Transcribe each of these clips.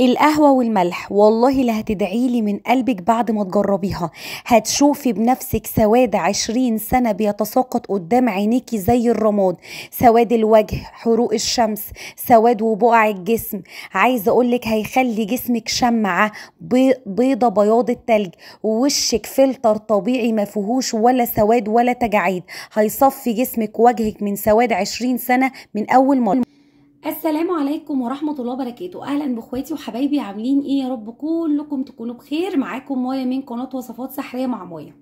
القهوة والملح والله لا هتدعي لي من قلبك بعد ما تجربيها هتشوفي بنفسك سواد عشرين سنة بيتساقط قدام عينيكي زي الرماد سواد الوجه حروق الشمس سواد وبقع الجسم عايزة أقولك هيخلي جسمك شمعة بيضة بياض التلج ووشك فلتر طبيعي ما فيهوش ولا سواد ولا تجاعيد هيصفي جسمك وجهك من سواد عشرين سنة من أول مرة السلام عليكم ورحمة الله وبركاته أهلا بإخواتي وحبايبي عاملين إيه يا رب كلكم تكونوا بخير معاكم مايا من قناة وصفات سحرية مع مايا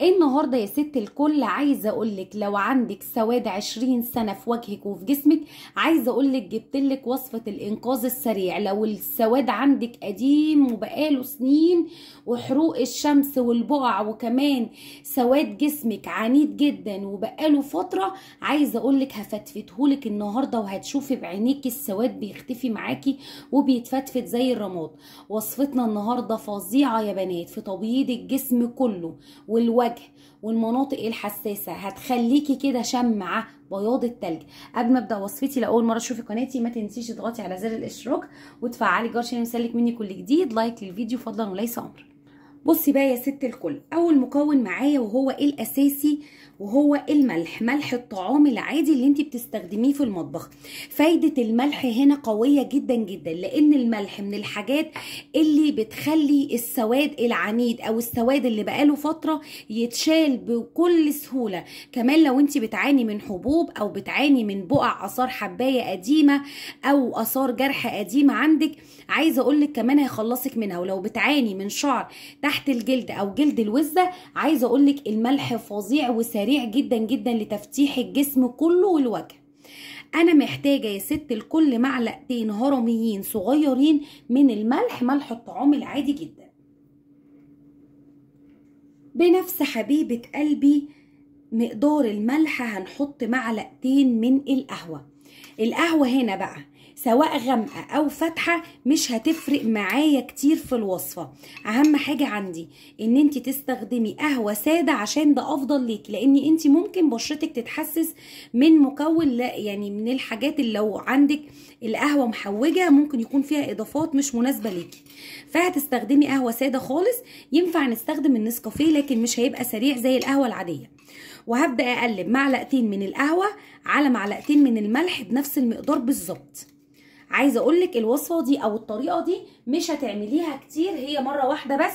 إيه النهارده يا ست الكل عايزه اقولك لو عندك سواد 20 سنه في وجهك وفي جسمك عايزه اقولك جبتلك وصفه الانقاذ السريع لو السواد عندك قديم وبقاله سنين وحروق الشمس والبقع وكمان سواد جسمك عنيد جدا وبقاله فتره عايزه اقولك هفتفتهولك النهارده وهتشوفي بعينيكي السواد بيختفي معاكي وبيتفتفت زي الرماد وصفتنا النهارده فظيعه يا بنات في تبييض الجسم كله والوجه والمناطق الحساسه هتخليكي كده شمعه بياض التلج قبل ما ابدا وصفتي لاول مره تشوفي قناتي ما تنسيش تضغطي على زر الاشتراك وتفعلي جرس عشان يوصلك مني كل جديد لايك للفيديو فضلا وليس امرا بصي بقى يا ست الكل اول مكون معايا وهو الاساسي وهو الملح ملح الطعام العادي اللي انت بتستخدميه في المطبخ فايده الملح هنا قويه جدا جدا لان الملح من الحاجات اللي بتخلي السواد العنيد او السواد اللي بقاله فتره يتشال بكل سهوله كمان لو انت بتعاني من حبوب او بتعاني من بقع اثار حبايه قديمه او اثار جرح قديمه عندك عايزه اقول لك كمان هيخلصك منها ولو بتعاني من شعر تحت تحت الجلد او جلد الوزه عايزه اقولك الملح فظيع وسريع جدا جدا لتفتيح الجسم كله والوجه انا محتاجه يا ست لكل معلقتين هرميين صغيرين من الملح ملح الطعام العادي جدا بنفس حبيبه قلبي مقدار الملح هنحط معلقتين من القهوه القهوه هنا بقى سواء غامقه او فاتحه مش هتفرق معايا كتير في الوصفه اهم حاجه عندي ان انت تستخدمي قهوه ساده عشان ده افضل ليكي لان انت ممكن بشرتك تتحسس من مكون لا يعني من الحاجات اللي لو عندك القهوه محوجه ممكن يكون فيها اضافات مش مناسبه ليكي فهتستخدمي قهوه ساده خالص ينفع نستخدم النسكافيه لكن مش هيبقى سريع زي القهوه العاديه وهبدا اقلب معلقتين من القهوه على معلقتين من الملح بنفس المقدار بالظبط عايزه اقول لك الوصفه دي او الطريقه دي مش هتعمليها كتير هي مره واحده بس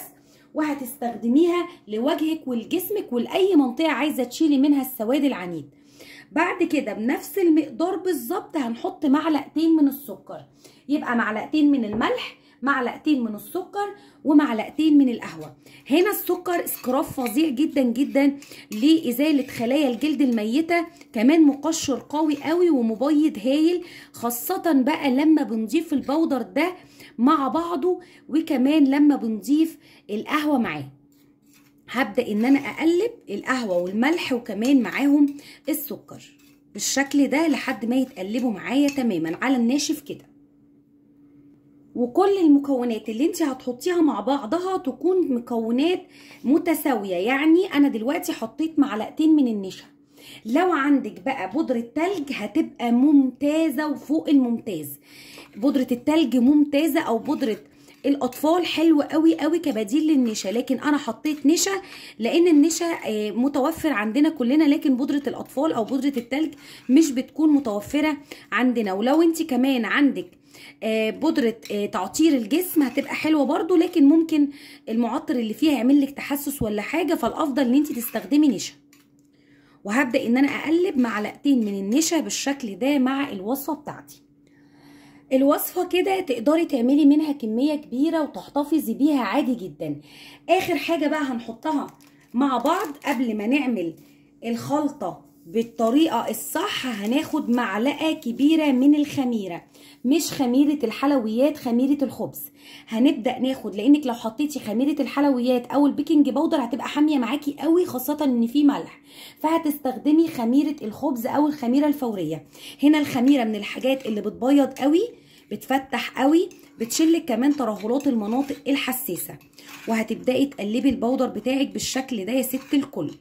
وهتستخدميها لوجهك ولجسمك ولاي منطقه عايزه تشيلي منها السواد العنيد بعد كده بنفس المقدار بالظبط هنحط معلقتين من السكر يبقى معلقتين من الملح معلقتين من السكر ومعلقتين من القهوه هنا السكر سكراب فظيع جدا جدا لازاله خلايا الجلد الميته كمان مقشر قوي قوي ومبيض هايل خاصه بقى لما بنضيف البودر ده مع بعضه وكمان لما بنضيف القهوه معاه هبدا ان انا اقلب القهوه والملح وكمان معاهم السكر بالشكل ده لحد ما يتقلبوا معايا تماما على الناشف كده وكل المكونات اللي انت هتحطيها مع بعضها تكون مكونات متساويه يعني انا دلوقتي حطيت معلقتين من النشا لو عندك بقى بودره تلج هتبقى ممتازه وفوق الممتاز بودره التلج ممتازه او بودره الاطفال حلو قوي قوي كبديل للنشا لكن انا حطيت نشا لان النشا آه، متوفر عندنا كلنا لكن بودره الاطفال او بودره التلج مش بتكون متوفره عندنا ولو انت كمان عندك آه، بودره آه، تعطير الجسم هتبقى حلوه برده لكن ممكن المعطر اللي فيها يعمل لك تحسس ولا حاجه فالافضل ان انت تستخدمي نشا وهبدا ان انا اقلب معلقتين من النشا بالشكل ده مع الوصفه بتاعتي الوصفة كده تقدري تعملي منها كمية كبيرة وتحتفظي بيها عادي جدا اخر حاجة بقى هنحطها مع بعض قبل ما نعمل الخلطة بالطريقة الصح هناخد معلقة كبيرة من الخميرة مش خميرة الحلويات خميرة الخبز هنبدأ ناخد لانك لو حطيتي خميرة الحلويات او البيكنج بودر هتبقى حامية معاكي قوي خاصة ان في ملح فهتستخدمي خميرة الخبز او الخميرة الفورية هنا الخميرة من الحاجات اللي بتبيض قوي بتفتح قوي بتشلك كمان ترهلات المناطق الحساسة وهتبدأي تقلبي البودر بتاعك بالشكل ده يا ست الكل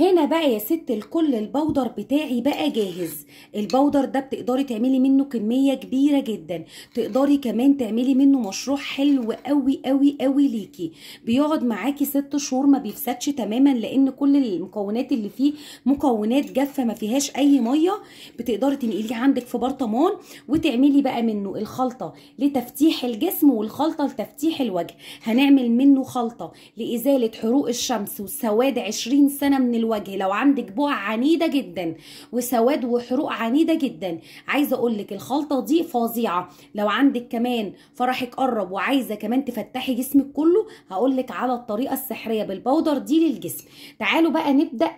هنا بقى يا ست الكل البودر بتاعي بقى جاهز البودر ده بتقدري تعملي منه كمية كبيرة جدا تقدري كمان تعملي منه مشروع حلو قوي قوي قوي ليكي بيقعد معاكي ست شهور ما بيفسدش تماما لان كل المكونات اللي فيه مكونات جافة ما فيهاش اي مية بتقدري تنقليه عندك في برطمان وتعملي بقى منه الخلطة لتفتيح الجسم والخلطة لتفتيح الوجه هنعمل منه خلطة لازالة حروق الشمس والسواد 20 سنة من الوجه لو عندك بقع عنيده جدا وسواد وحروق عنيده جدا عايزه اقول لك الخلطه دي فظيعه لو عندك كمان فرحك قرب وعايزه كمان تفتحي جسمك كله هقول لك على الطريقه السحريه بالبودر دي للجسم تعالوا بقى نبدا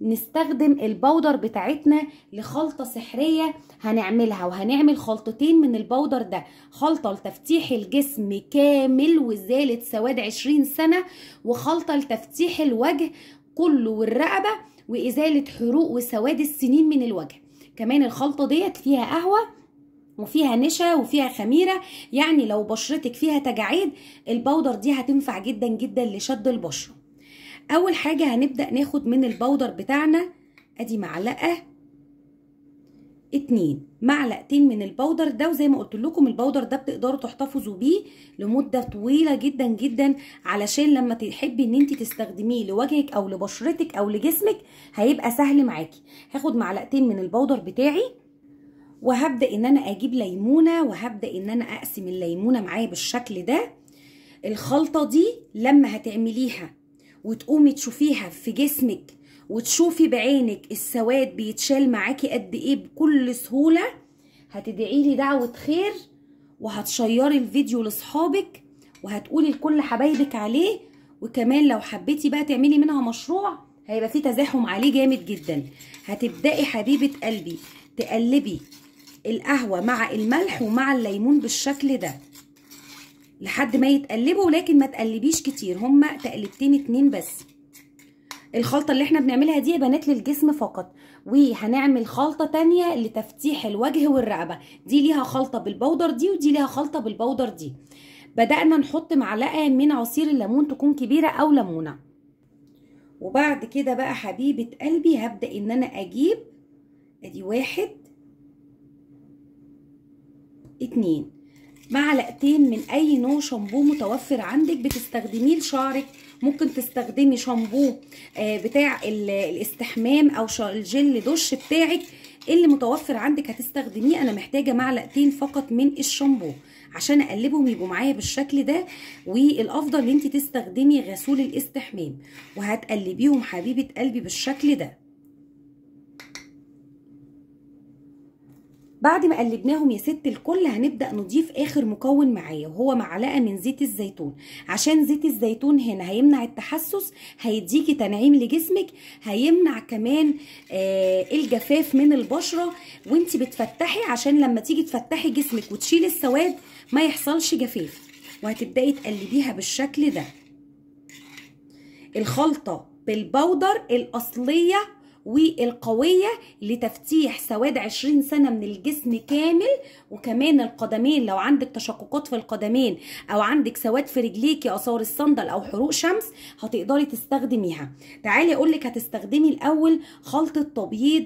نستخدم البودر بتاعتنا لخلطة سحرية هنعملها وهنعمل خلطتين من البودر ده خلطة لتفتيح الجسم كامل وزالة سواد 20 سنة وخلطة لتفتيح الوجه كله والرقبة وإزالة حروق وسواد السنين من الوجه كمان الخلطة ديت فيها قهوة وفيها نشا وفيها خميرة يعني لو بشرتك فيها تجاعيد البودر دي هتنفع جدا جدا لشد البشرة أول حاجة هنبدأ ناخد من البودر بتاعنا أدي معلقة اتنين معلقتين من البودر ده وزي ما قلت لكم البودر ده بتقدروا تحتفظوا بيه لمده طويله جدا جدا علشان لما تحبي ان انت تستخدميه لوجهك او لبشرتك او لجسمك هيبقى سهل معاكي هاخد معلقتين من البودر بتاعي وهبدا ان انا اجيب ليمونه وهبدا ان انا اقسم الليمونه معايا بالشكل ده الخلطه دي لما هتعمليها وتقومي تشوفيها في جسمك وتشوفي بعينك السواد بيتشال معاكي قد ايه بكل سهوله هتدعي لي دعوه خير وهتشيري الفيديو لصحابك وهتقولي لكل حبايبك عليه وكمان لو حبيتي بقى تعملي منها مشروع هيبقى فيه تزاحم عليه جامد جدا هتبداي حبيبه قلبي تقلبي القهوه مع الملح ومع الليمون بالشكل ده لحد ما يتقلبوا لكن ما تقلبيش كتير هما تقلبتين اتنين بس الخلطة اللي احنا بنعملها دي يا بنات للجسم فقط وهنعمل خلطة تانية لتفتيح الوجه والرقبة دي ليها خلطة بالبودر دي ودي ليها خلطة بالبودر دي بدأنا نحط معلقة من عصير الليمون تكون كبيرة أو ليمونة وبعد كده بقى حبيبة قلبي هبدأ إن أنا أجيب أدي واحد اتنين معلقتين من اي نوع شامبو متوفر عندك بتستخدميه لشعرك ممكن تستخدمي شامبو آه، بتاع الاستحمام او الجل دش بتاعك اللي متوفر عندك هتستخدميه انا محتاجه معلقتين فقط من الشامبو عشان اقلبهم يبقوا معايا بالشكل ده والافضل ان انت تستخدمي غسول الاستحمام وهتقلبيهم حبيبه قلبي بالشكل ده بعد ما قلبناهم يا ست الكل هنبدا نضيف اخر مكون معايا وهو معلقه من زيت الزيتون عشان زيت الزيتون هنا هيمنع التحسس هيديكي تنعيم لجسمك هيمنع كمان آه الجفاف من البشره وانت بتفتحي عشان لما تيجي تفتحي جسمك وتشيلي السواد ما يحصلش جفاف وهتبداي تقلبيها بالشكل ده الخلطه بالبودر الاصليه والقوية لتفتيح سواد 20 سنة من الجسم كامل وكمان القدمين لو عندك تشققات في القدمين او عندك سواد في رجليكي اثار الصندل او حروق شمس هتقدري تستخدميها تعالي اقولك هتستخدمي الاول خلطة تبييض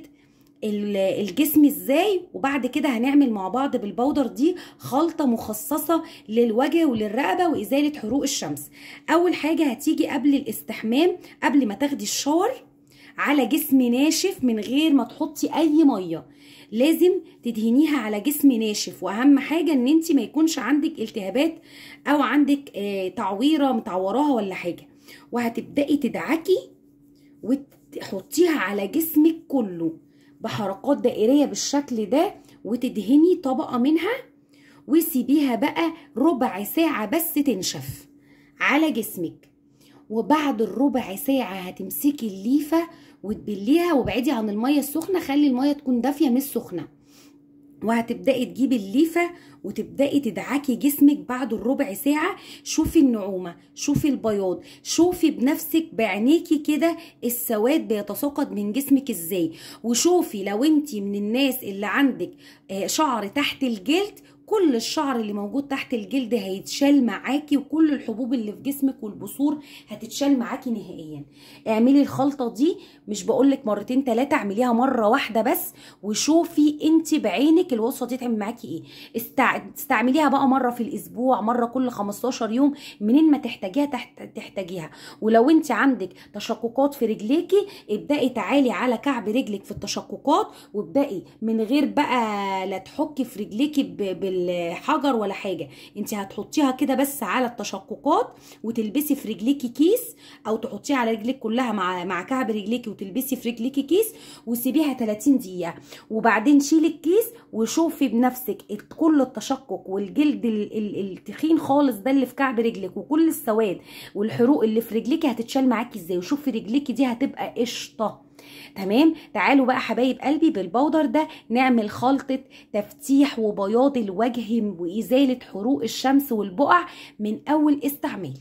الجسم ازاي وبعد كده هنعمل مع بعض بالبودر دي خلطه مخصصه للوجه وللرقبه وازاله حروق الشمس اول حاجه هتيجي قبل الاستحمام قبل ما تاخدي الشاور على جسم ناشف من غير ما تحطي اي ميه لازم تدهنيها على جسم ناشف واهم حاجه ان انت ما يكونش عندك التهابات او عندك آه، تعويره متعوراها ولا حاجه وهتبداي تدعكي وتحطيها على جسمك كله بحركات دائريه بالشكل ده وتدهني طبقه منها وسيبيها بقى ربع ساعه بس تنشف على جسمك وبعد الربع ساعه هتمسكي الليفه وتبليها وابعدي عن الميه السخنه خلي الميه تكون دافيه مش سخنه وهتبداي تجيبي الليفه وتبداي تدعكي جسمك بعد الربع ساعه شوفي النعومه شوفي البياض شوفي بنفسك بعينيكي كده السواد بيتساقط من جسمك ازاي وشوفي لو انت من الناس اللي عندك آه، شعر تحت الجلد كل الشعر اللي موجود تحت الجلد هيتشال معاكي وكل الحبوب اللي في جسمك والبصور هتتشال معاكي نهائيا اعملي الخلطه دي مش بقولك مرتين ثلاثه اعمليها مره واحده بس وشوفي انت بعينك الوصفه دي تعمل معاكي ايه استع... استعمليها بقى مره في الاسبوع مره كل 15 يوم منين ما تحتاجيها تحت... تحتاجيها ولو انت عندك تشققات في رجليكي ابدأي تعالي على كعب رجلك في التشققات وابدأي من غير بقى لا تحكي في رجليكي ب... بال الحجر ولا حاجه انت هتحطيها كده بس على التشققات وتلبسي في رجليكي كيس او تحطيها على رجليك كلها مع مع كعب رجليكي وتلبسي في رجليكي كيس وسيبيها 30 دقيقه وبعدين شيلي الكيس وشوفي بنفسك كل التشقق والجلد التخين خالص ده اللي في كعب رجلك وكل السواد والحروق اللي في رجليكي هتتشال معاكي ازاي وشوفي رجليكي دي هتبقى قشطه تمام تعالوا بقى حبايب قلبي بالبودر ده نعمل خلطه تفتيح وبياض الوجه وازاله حروق الشمس والبقع من اول استعمال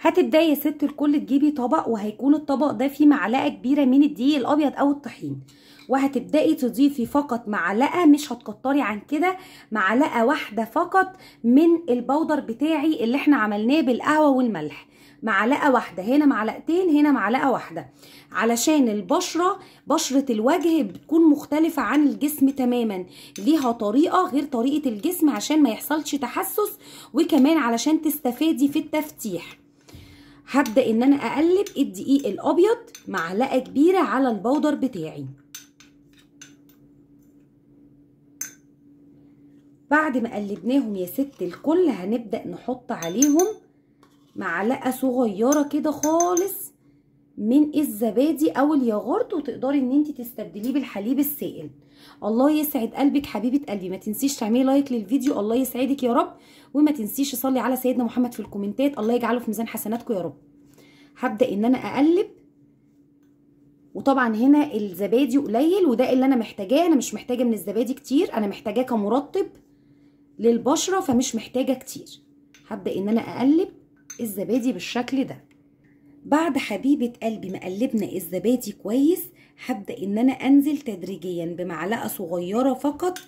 هتبداي يا ست الكل تجيبي طبق وهيكون الطبق ده فيه معلقه كبيره من الدقيق الابيض او الطحين وهتبداي تضيفي فقط معلقه مش هتكتري عن كده معلقه واحده فقط من البودر بتاعي اللي احنا عملناه بالقهوه والملح معلقه واحده هنا معلقتين هنا معلقه واحده علشان البشره بشره الوجه بتكون مختلفه عن الجسم تماما ليها طريقه غير طريقه الجسم عشان ما يحصلش تحسس وكمان علشان تستفادي في التفتيح هبدا ان انا اقلب الدقيق الابيض معلقه كبيره على البودر بتاعي بعد ما قلبناهم يا ست الكل هنبدأ نحط عليهم معلقه صغيره كده خالص من الزبادي او الياغورت وتقدري ان انت تستبدليه بالحليب السائل الله يسعد قلبك حبيبه قلبي ما تنسيش تعملي لايك للفيديو الله يسعدك يا رب وما تنسيش صلي على سيدنا محمد في الكومنتات الله يجعله في ميزان حسناتكم يا رب هبدا ان انا اقلب وطبعا هنا الزبادي قليل وده اللي انا محتاجاه انا مش محتاجه من الزبادي كتير انا محتاجاه كمرطب للبشره فمش محتاجه كتير هبدا ان انا اقلب الزبادي بالشكل ده بعد حبيبة قلبي ما قلبنا الزبادي كويس هبدأ ان انا انزل تدريجيا بمعلقة صغيرة فقط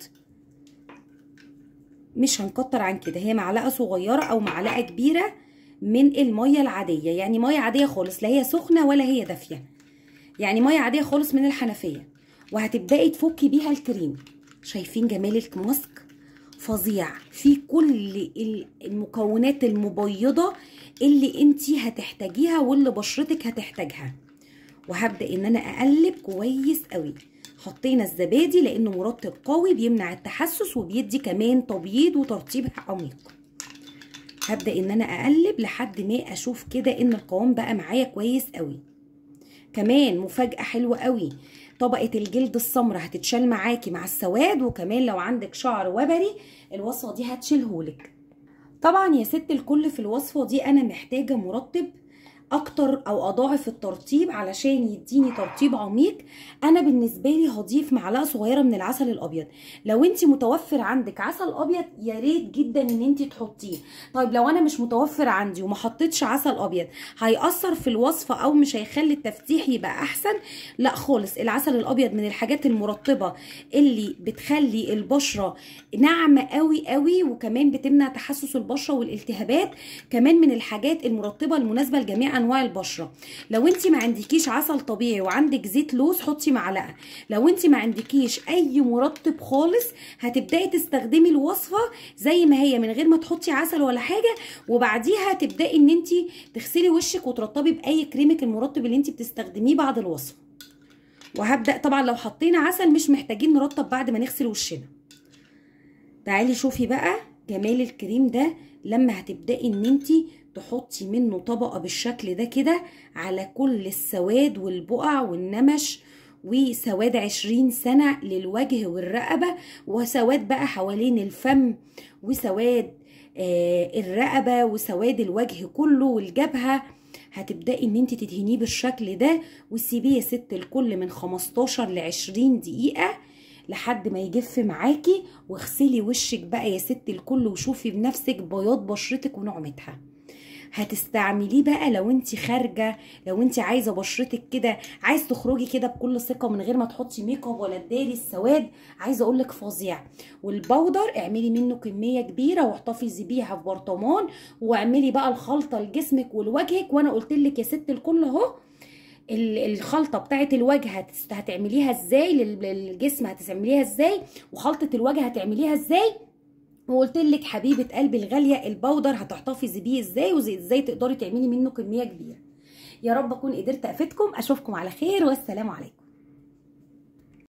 مش هنكتر عن كده هي معلقة صغيرة او معلقة كبيرة من المية العادية يعني مية عادية خالص لا هي سخنة ولا هي دافية يعني مية عادية خالص من الحنفية وهتبدأي تفكي بيها الكريم شايفين جمال الماسك فظيع في كل المكونات المبيضة اللي انت هتحتاجيها واللي بشرتك هتحتاجها وهبدأ ان انا اقلب كويس قوي حطينا الزبادي لانه مرطب قوي بيمنع التحسس وبيدي كمان تبييض وترطيب عميق هبدأ ان انا اقلب لحد ما اشوف كده ان القوام بقى معايا كويس قوي كمان مفاجأة حلوة قوي طبقه الجلد السمراء هتتشال معاكي مع السواد وكمان لو عندك شعر وبري الوصفه دي هتشيلهولك طبعا يا ست الكل في الوصفه دي انا محتاجه مرطب اكتر او اضاعف الترطيب علشان يديني ترطيب عميق انا بالنسبه لي هضيف معلقه صغيره من العسل الابيض لو انت متوفر عندك عسل ابيض يا ريت جدا ان انت تحطيه طيب لو انا مش متوفر عندي وما حطيتش عسل ابيض هيأثر في الوصفه او مش هيخلي التفتيح يبقى احسن لا خالص العسل الابيض من الحاجات المرطبه اللي بتخلي البشره ناعمه قوي قوي وكمان بتمنع تحسس البشره والالتهابات كمان من الحاجات المرطبه المناسبه لجميع انواع البشره لو انت ما عندكيش عسل طبيعي وعندك زيت لوز حطي معلقه لو انت ما عندكيش اي مرطب خالص هتبداي تستخدمي الوصفه زي ما هي من غير ما تحطي عسل ولا حاجه وبعديها تبداي ان انت تغسلي وشك وترطبي باي كريمك المرطب اللي انت بتستخدميه بعد الوصفه وهبدا طبعا لو حطينا عسل مش محتاجين نرطب بعد ما نغسل وشنا تعالي شوفي بقى جمال الكريم ده لما هتبداي ان انتي تحطي منه طبقة بالشكل ده كده على كل السواد والبقع والنمش وسواد عشرين سنة للوجه والرقبة وسواد بقى حوالين الفم وسواد آه الرقبة وسواد الوجه كله والجبهة هتبدأي ان انت تدهنيه بالشكل ده وسيبيه يا ست الكل من 15 ل 20 دقيقة لحد ما يجف معاكي واغسلي وشك بقى يا ست الكل وشوفي بنفسك بياض بشرتك ونعمتها هتستعمليه بقى لو انت خارجه لو انت عايزه بشرتك كده عايز تخرجي كده بكل ثقه من غير ما تحطي ميك اب ولا تداري السواد عايزه اقول لك فظيع والبودر اعملي منه كميه كبيره واحتفظي بيها في برطمان واعملي بقى الخلطه لجسمك ولوجهك وانا قلت لك يا ست الكل اهو الخلطه بتاعه الوجه هتعمليها ازاي للجسم هتعمليها ازاي وخلطه الوجه هتعمليها ازاي وقلت لك حبيبه قلبي الغاليه البودر هتحتفظي بيه ازاي وازاي تقدري تعملي منه كميه كبيره يا رب اكون قدرت افيدكم اشوفكم على خير والسلام عليكم